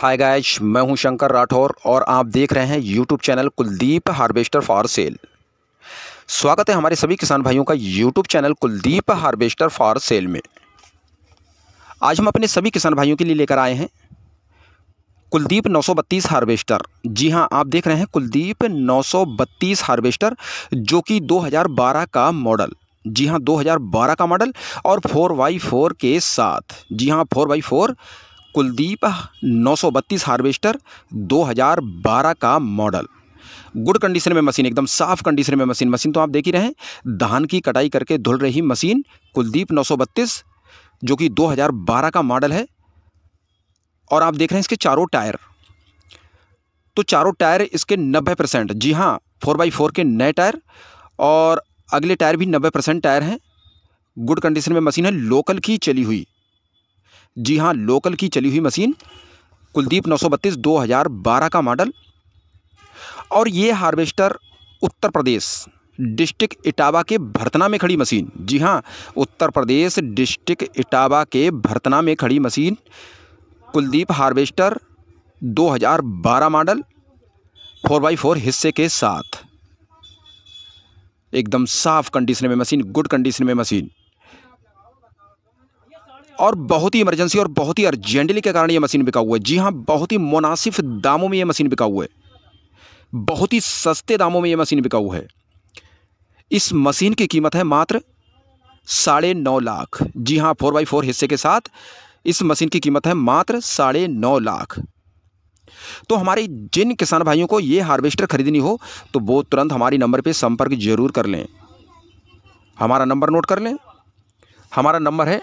hi guys मैं हूं शंकर राठौर और आप देख रहे हैं YouTube channel Kuldeep harvester for sale स्वागत है हमारे सभी किसान भाइयों का YouTube channel Kuldeep harvester for sale में आज हम अपने सभी किसान भाइयों के लिए लेकर आए हैं कुलदीप 932 हार्वेस्टर जी हाँ आप देख रहे हैं कुलदीप 932 हार्वेस्टर जो कि 2012 का मॉडल जी हाँ 2012 का मॉडल और 4x4 के साथ जी हाँ 4x4 कुलदीप 932 हार्वेस्टर 2012 का मॉडल गुड कंडीशन में मशीन एकदम साफ कंडीशन में मशीन मशीन तो आप देख ही रहे हैं धान की कटाई करके धुल रही मशीन कुलदीप 932 जो कि 2012 का मॉडल है और आप देख रहे हैं इसके चारों टायर तो चारों टायर इसके 90 परसेंट जी हाँ फोर बाई फोर के नए टायर और अगले टायर भी 90 परसेंट टायर हैं गुड कंडीशन में मशीन है लोकल की चली हुई जी हाँ लोकल की चली हुई मशीन कुलदीप नौ सौ बत्तीस दो हज़ार बारह का मॉडल और ये हार्वेस्टर उत्तर प्रदेश डिस्ट्रिक्ट इटावा के भरतना में खड़ी मशीन जी हाँ उत्तर प्रदेश डिस्ट्रिक्ट इटावा के भरतना में खड़ी machine Kuldeep harvester 2012 model four by four हिस्से के साथ एकदम साफ़ कंडीशन में मशीन गुड कंडीशन में मशीन और बहुत ही इमरजेंसी और बहुत ही अर्जेंटली के कारण ये मशीन बिका हुआ है जी हाँ बहुत ही मुनासिब दामों में ये मशीन बिका हुआ है बहुत ही सस्ते दामों में ये मशीन बिका हुआ है इस मशीन की कीमत है मात्र साढ़े नौ लाख जी हाँ फोर बाई फोर हिस्से के साथ इस मशीन की कीमत है मात्र साढ़े नौ लाख तो हमारे जिन किसान भाइयों को ये हार्वेस्टर खरीदनी हो तो वो तुरंत हमारे नंबर पर संपर्क जरूर कर लें हमारा नंबर नोट कर लें हमारा नंबर है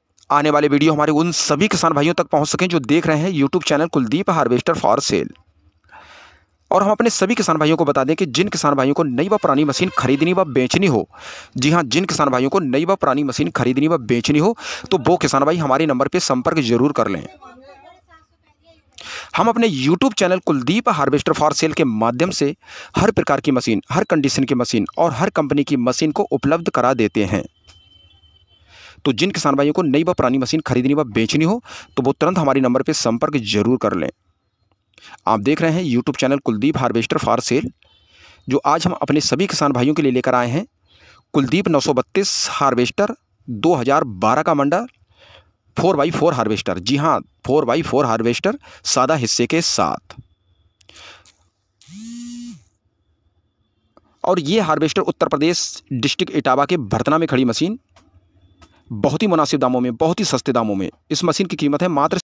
आने वाले वीडियो हमारे उन सभी किसान भाइयों तक पहुँच सकें जो देख रहे हैं YouTube channel Kuldeep harvester for sale और हम अपने सभी किसान भाइयों को बता दें कि जिन किसान भाइयों को नई व पुरानी मशीन खरीदनी व बेचनी हो जी हाँ जिन किसान भाइयों को नई व पुरानी मशीन खरीदनी व बेचनी हो तो वो किसान भाई हमारे नंबर पर संपर्क जरूर कर लें हम अपने YouTube channel Kuldeep harvester for sale के माध्यम से हर प्रकार की मशीन हर कंडीशन की मशीन और हर कंपनी की मशीन को उपलब्ध करा देते हैं तो जिन किसान भाइयों को नई व पुरानी मशीन खरीदनी व बेचनी हो तो वो तुरंत हमारे नंबर पर संपर्क जरूर कर लें आप देख रहे हैं YouTube channel Kuldeep harvester for sale जो आज हम अपने सभी किसान भाइयों के लिए लेकर आए हैं कुलदीप नौ हार्वेस्टर 2012 का model four by four harvester जी हाँ फोर बाई फोर हार्वेस्टर सादा हिस्से के साथ और ये हार्वेस्टर उत्तर प्रदेश डिस्ट्रिक्ट इटावा के भरतना में खड़ी मशीन बहुत ही मुनासिब दामों में बहुत ही सस्ते दामों में इस मशीन की कीमत है मात्र